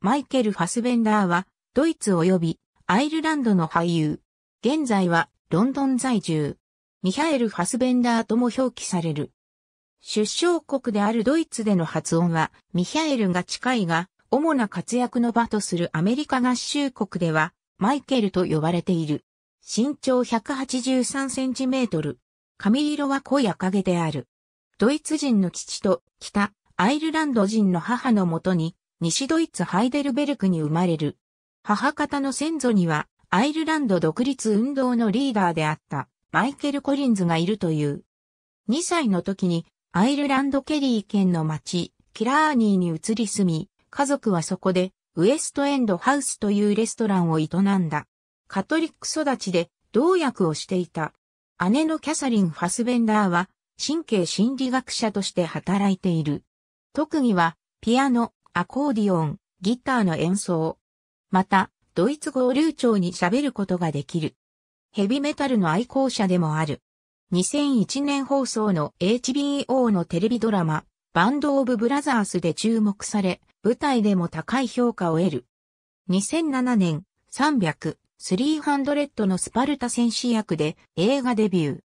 マイケル・ファスベンダーは、ドイツ及びアイルランドの俳優。現在はロンドン在住。ミハエル・ファスベンダーとも表記される。出生国であるドイツでの発音は、ミハエルが近いが、主な活躍の場とするアメリカ合衆国では、マイケルと呼ばれている。身長183センチメートル。髪色は濃い赤毛である。ドイツ人の父と北アイルランド人の母のもとに西ドイツハイデルベルクに生まれる。母方の先祖には、アイルランド独立運動のリーダーであったマイケル・コリンズがいるという。2歳の時にアイルランドケリー県の町キラーニーに移り住み、家族はそこでウエストエンドハウスというレストランを営んだ。カトリック育ちで同役をしていた。姉のキャサリン・ファスベンダーは神経心理学者として働いている。特技はピアノ、アコーディオン、ギターの演奏。また、ドイツ語を流暢に喋ることができる。ヘビメタルの愛好者でもある。2001年放送の HBO のテレビドラマ、バンド・オブ・ブラザースで注目され、舞台でも高い評価を得る。2007年、300、300のスパルタ戦士役で映画デビュー。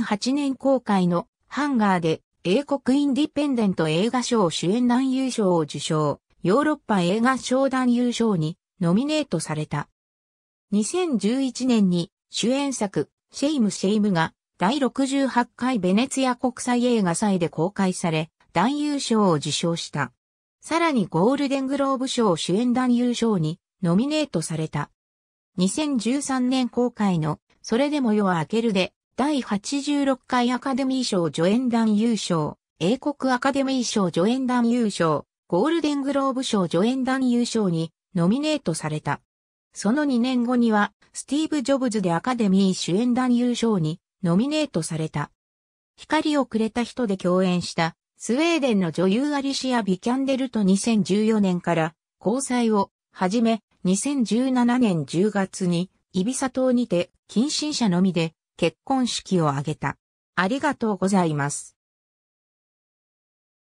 2008年公開のハンガーで英国インディペンデント映画賞主演男優賞を受賞、ヨーロッパ映画賞男優賞にノミネートされた。2011年に主演作、シェイム・シェイムが第68回ベネツィア国際映画祭で公開され、男優賞を受賞した。さらにゴールデングローブ賞主演男優賞にノミネートされた。2013年公開のそれでも夜は明けるで第86回アカデミー賞助演団優勝、英国アカデミー賞助演団優勝、ゴールデングローブ賞助演団優勝にノミネートされた。その2年後には、スティーブ・ジョブズでアカデミー主演団優勝にノミネートされた。光をくれた人で共演した、スウェーデンの女優アリシア・ビキャンデルと2014年から交際を始め、2017年10月にイビサ島にて近親者のみで結婚式を挙げた。ありがとうございます。